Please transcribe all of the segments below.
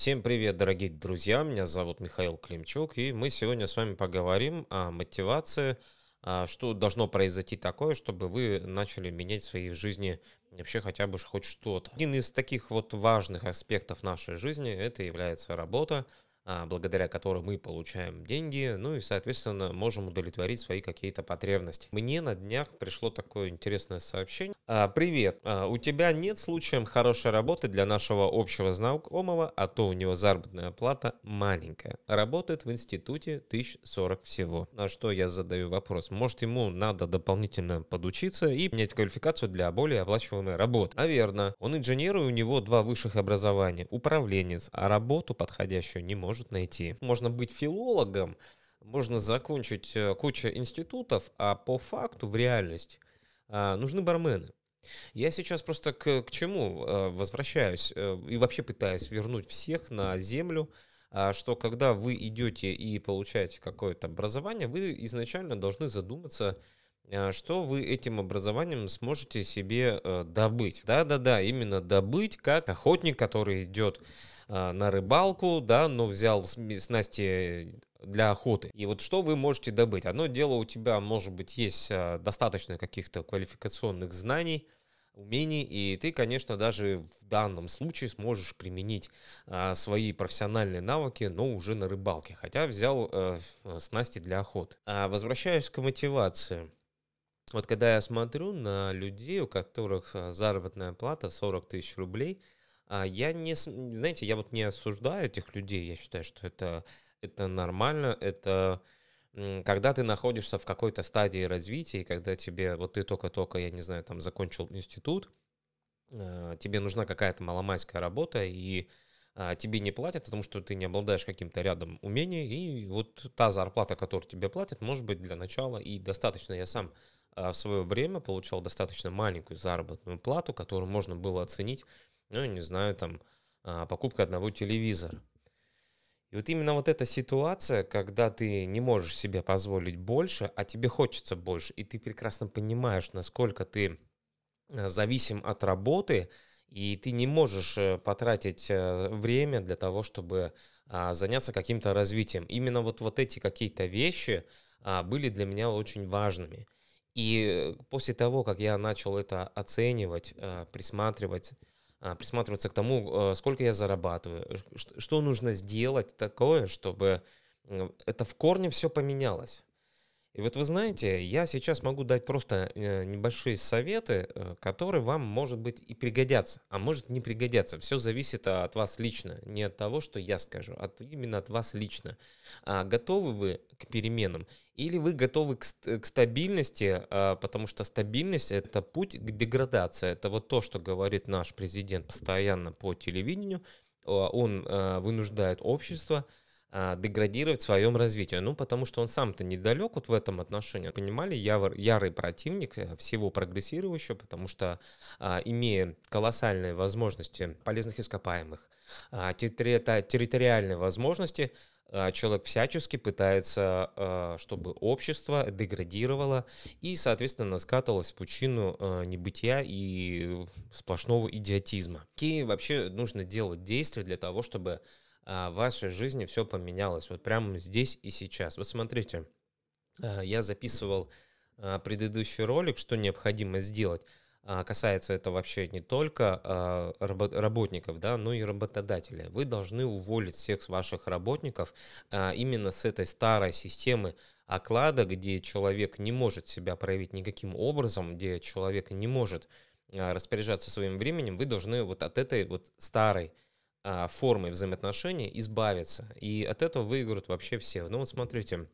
Всем привет, дорогие друзья! Меня зовут Михаил Климчук, и мы сегодня с вами поговорим о мотивации, а, что должно произойти такое, чтобы вы начали менять в своей жизни вообще хотя бы хоть что-то. Один из таких вот важных аспектов нашей жизни – это является работа, а, благодаря которой мы получаем деньги, ну и, соответственно, можем удовлетворить свои какие-то потребности. Мне на днях пришло такое интересное сообщение. А, Привет, а, у тебя нет случаем хорошей работы для нашего общего знакомого, а то у него заработная плата маленькая. Работает в институте 1040 всего. На что я задаю вопрос. Может, ему надо дополнительно подучиться и менять квалификацию для более оплачиваемой работы? Наверное. Он инженер, и у него два высших образования. Управленец, а работу подходящую не может может найти. Можно быть филологом, можно закончить э, кучу институтов, а по факту в реальность а, нужны бармены. Я сейчас просто к, к чему э, возвращаюсь э, и вообще пытаюсь вернуть всех на землю, а, что когда вы идете и получаете какое-то образование, вы изначально должны задуматься, а, что вы этим образованием сможете себе э, добыть. Да-да-да, именно добыть, как охотник, который идет а, на рыбалку, да, но взял снасти для охоты. И вот что вы можете добыть? Одно дело у тебя, может быть, есть а, достаточно каких-то квалификационных знаний, умений, и ты, конечно, даже в данном случае сможешь применить а, свои профессиональные навыки, но уже на рыбалке, хотя взял а, снасти для охоты. А возвращаюсь к мотивации. Вот когда я смотрю на людей, у которых а, заработная плата 40 тысяч рублей, а, я не, знаете, я вот не осуждаю этих людей, я считаю, что это, это нормально, это когда ты находишься в какой-то стадии развития, когда тебе, вот ты только-только, я не знаю, там закончил институт, а, тебе нужна какая-то маломайская работа, и тебе не платят, потому что ты не обладаешь каким-то рядом умений, и вот та зарплата, которую тебе платят, может быть для начала и достаточно. Я сам а, в свое время получал достаточно маленькую заработную плату, которую можно было оценить, ну, не знаю, там, а, покупка одного телевизора. И вот именно вот эта ситуация, когда ты не можешь себе позволить больше, а тебе хочется больше, и ты прекрасно понимаешь, насколько ты э, зависим от работы, и ты не можешь э, потратить э, время для того, чтобы а, заняться каким-то развитием. Именно вот, вот эти какие-то вещи были для меня очень важными. И после того, как я начал это оценивать, э, присматривать, э, присматриваться к тому, э, сколько я зарабатываю, что нужно сделать такое, чтобы это в корне все поменялось. И вот вы знаете, я сейчас могу дать просто э, небольшие советы, э, которые вам, может быть, и пригодятся, а может не пригодятся. Все зависит от вас лично, не от того, что я скажу, а именно от вас лично. А готовы вы к переменам или вы готовы к, к стабильности, а, потому что стабильность – это путь к деградации. Это вот то, что говорит наш президент постоянно по телевидению. Он э, вынуждает общество – а, деградировать в своем развитии. Ну, потому что он сам-то недалек вот в этом отношении. Понимали, я ярый противник э, всего прогрессирующего, потому что, а, имея колоссальные возможности полезных ископаемых, а, территориальные возможности, человек всячески пытается, чтобы общество деградировало и, соответственно, скатывалось в пучину небытия и сплошного идиотизма. Какие вообще нужно делать действия для того, чтобы а, в вашей жизни все поменялось, вот прямо здесь и сейчас. Вот смотрите, а, я записывал а, предыдущий ролик, что необходимо сделать. Касается это вообще не только работников, да, но и работодателя Вы должны уволить всех ваших работников именно с этой старой системы оклада, где человек не может себя проявить никаким образом, где человек не может распоряжаться своим временем, вы должны вот от этой вот старой а, формой взаимоотношений избавиться. И от этого выиграют вообще все. Ну вот смотрите,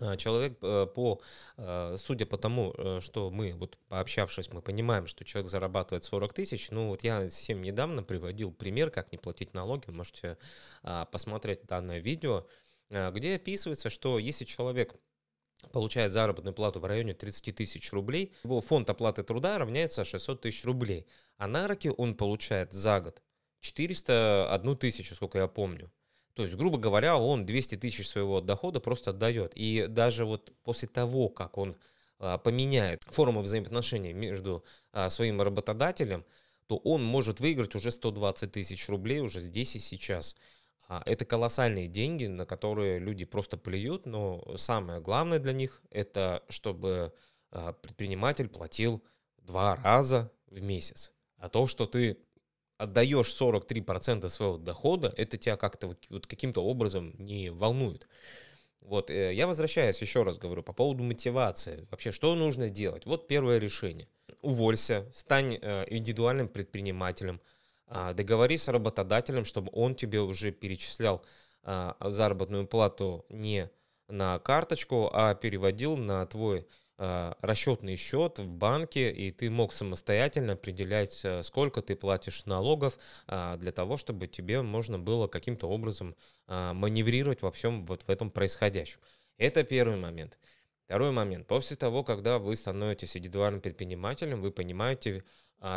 а, Человек э, по, а, судя по тому, э, что мы, вот пообщавшись, мы понимаем, что человек зарабатывает 40 тысяч, ну вот я совсем недавно приводил пример, как не платить налоги, можете посмотреть данное видео, где описывается, что если человек получает заработную плату в районе 30 тысяч рублей, его фонд оплаты труда равняется 600 тысяч рублей, а на руки он получает за год 400, одну тысячу, сколько я помню. То есть, грубо говоря, он 200 тысяч своего дохода просто отдает. И даже вот после того, как он а, поменяет форму взаимоотношений между а, своим работодателем, то он может выиграть уже 120 тысяч рублей уже здесь и сейчас. А, это колоссальные деньги, на которые люди просто плюют, но самое главное для них это, чтобы предприниматель платил два раза в месяц. А то, что ты отдаешь 43% своего дохода, это тебя как-то вот, каким-то образом не волнует. Вот, э, я возвращаюсь, еще раз говорю, по поводу мотивации. Вообще, что нужно делать? Вот первое решение. Уволься, стань э, индивидуальным предпринимателем, а, договорись с работодателем, чтобы он тебе уже перечислял а, заработную плату не на карточку, а переводил на твой а, расчетный счет в банке, и ты мог самостоятельно определять, а, сколько ты платишь налогов а, для того, чтобы тебе можно было каким-то образом маневрировать во всем вот в этом происходящем. Это первый момент. Второй момент. После того, когда вы становитесь индивидуальным предпринимателем, вы понимаете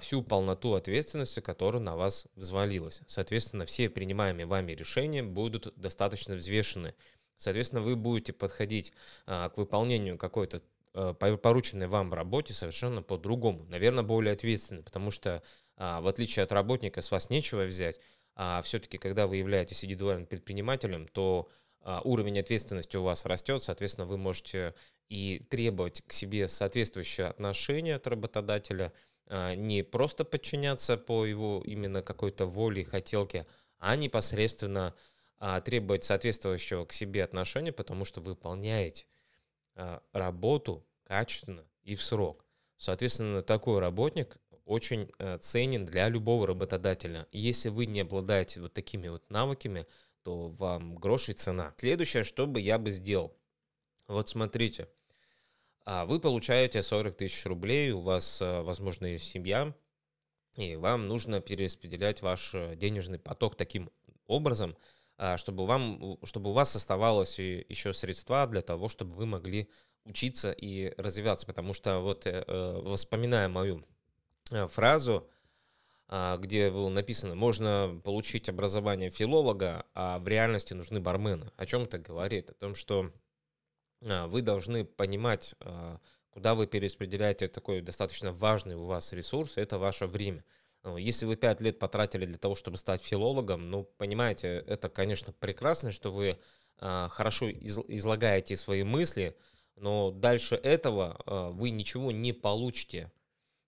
всю полноту ответственности, которая на вас взвалилась. Соответственно, все принимаемые вами решения будут достаточно взвешены. Соответственно, вы будете подходить а, к выполнению какой-то Э, порученной вам работе совершенно по-другому, наверное, более ответственно, потому что а, в отличие от работника с вас нечего взять, а все-таки, когда вы являетесь индивидуальным предпринимателем, то а, уровень ответственности у вас растет, соответственно, вы можете и требовать к себе соответствующее отношение от работодателя, а, не просто подчиняться по его именно какой-то воле и хотелке, а непосредственно требовать соответствующего к себе отношения, потому что вы выполняете Э, работу качественно и в срок. Соответственно, такой работник очень э, ценен для любого работодателя. если вы не обладаете вот такими вот навыками, то вам грош и цена. Следующее, что бы я бы сделал. Вот смотрите, а, вы получаете 40 тысяч рублей, у вас, э, возможно, есть семья, и вам нужно перераспределять ваш денежный поток таким образом – а, чтобы, вам, чтобы у вас оставалось еще средства для того, чтобы вы могли учиться и развиваться. Потому что вот э, э, вспоминая мою э, фразу, а, где было написано, можно получить образование филолога, а в реальности нужны бармены. О чем это говорит? О том, что а, вы должны понимать, куда вы перераспределяете такой достаточно важный у вас ресурс, это ваше время – ну, если вы пять лет потратили для того, чтобы стать филологом, ну, понимаете, это, конечно, прекрасно, что вы а, хорошо излагаете свои мысли, но дальше этого а, вы ничего не получите.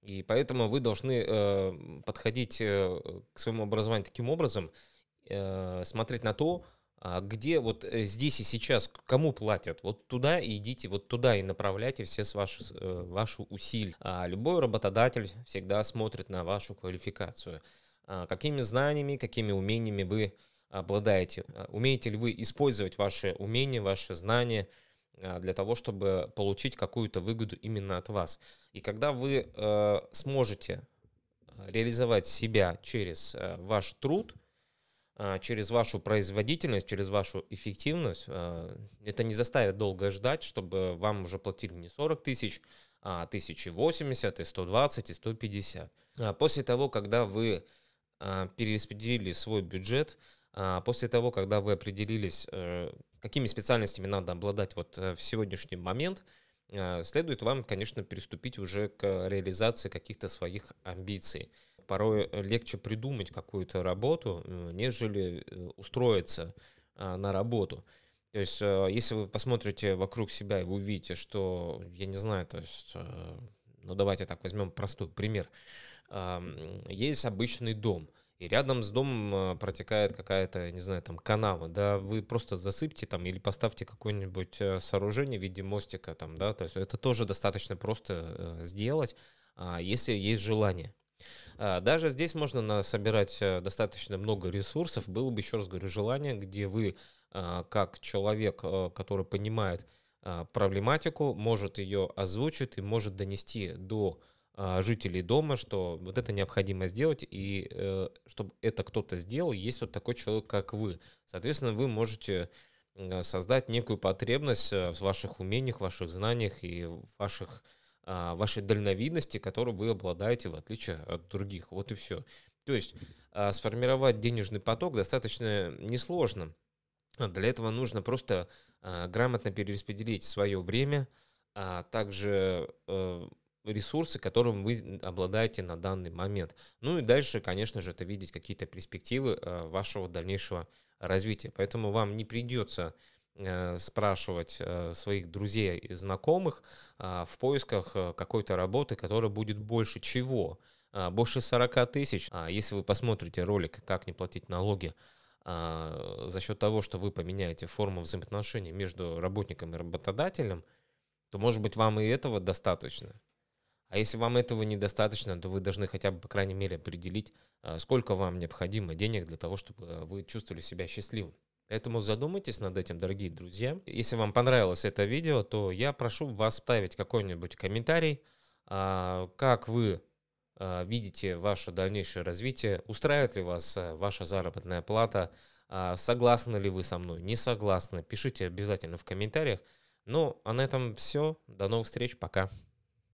И поэтому вы должны э, подходить э, к своему образованию таким образом, э, смотреть на то, а где вот э, здесь и сейчас кому платят? Вот туда и идите, вот туда и направляйте все ваши, э, ваши усилия. А любой работодатель всегда смотрит на вашу квалификацию. А какими знаниями, какими умениями вы обладаете? А умеете ли вы использовать ваши умения, ваши знания а, для того, чтобы получить какую-то выгоду именно от вас? И когда вы э, сможете э, реализовать себя через э, ваш труд, а, через вашу производительность, через вашу эффективность. А, это не заставит долго ждать, чтобы вам уже платили не 40 тысяч, а 1080, и 120, и 150. А после того, когда вы перераспределили свой бюджет, после того, когда вы определились, э, какими специальностями надо обладать вот э, в сегодняшний момент, э, следует вам, конечно, приступить уже к реализации каких-то своих амбиций – Порой э, легче придумать какую-то работу, нежели э, устроиться а, на работу. То есть, э, если вы посмотрите вокруг себя и вы увидите, что, я не знаю, то есть, ну давайте так возьмем простой пример. А, есть обычный дом, и рядом с домом а, протекает какая-то, не знаю, там канава, да, вы просто засыпьте там или поставьте какое-нибудь сооружение в виде мостика там, да, то есть это тоже достаточно просто сделать, если есть желание. А, даже здесь можно собирать э, достаточно много ресурсов. Было бы, еще раз говорю, желание, где вы, а, как человек, э, который понимает а, проблематику, может ее озвучить и может донести до жителей дома, что вот это необходимо сделать, и э, чтобы это кто-то сделал, есть вот такой человек, как вы. Соответственно, вы можете создать некую потребность в ваших умениях, ваших знаниях и ваших а, вашей дальновидности, которую вы обладаете в отличие от других. Вот и все. То есть а, сформировать денежный поток достаточно несложно. Для этого нужно просто а, грамотно перераспределить свое время, а также э, ресурсы, которым вы обладаете на данный момент. Ну и дальше, конечно же, это видеть какие-то перспективы вашего дальнейшего развития. Поэтому вам не придется Э, спрашивать э, своих друзей и знакомых а, в поисках э, какой-то работы, которая будет больше чего? А, больше 40 тысяч. А, если вы посмотрите ролик «Как не платить налоги», за счет того, что вы поменяете форму взаимоотношений между работником и работодателем, то, может быть, вам и этого достаточно. А если вам этого недостаточно, то вы должны хотя бы, по крайней мере, определить, сколько вам необходимо денег для того, чтобы вы чувствовали себя счастливым. Поэтому задумайтесь над этим, дорогие друзья. Если вам понравилось это видео, то я прошу вас ставить какой-нибудь комментарий, а, как вы а, видите ваше дальнейшее развитие, устраивает ли вас а, ваша заработная плата, согласны ли вы со мной, не согласны, пишите обязательно в комментариях. Ну, а на этом все. До новых встреч, пока.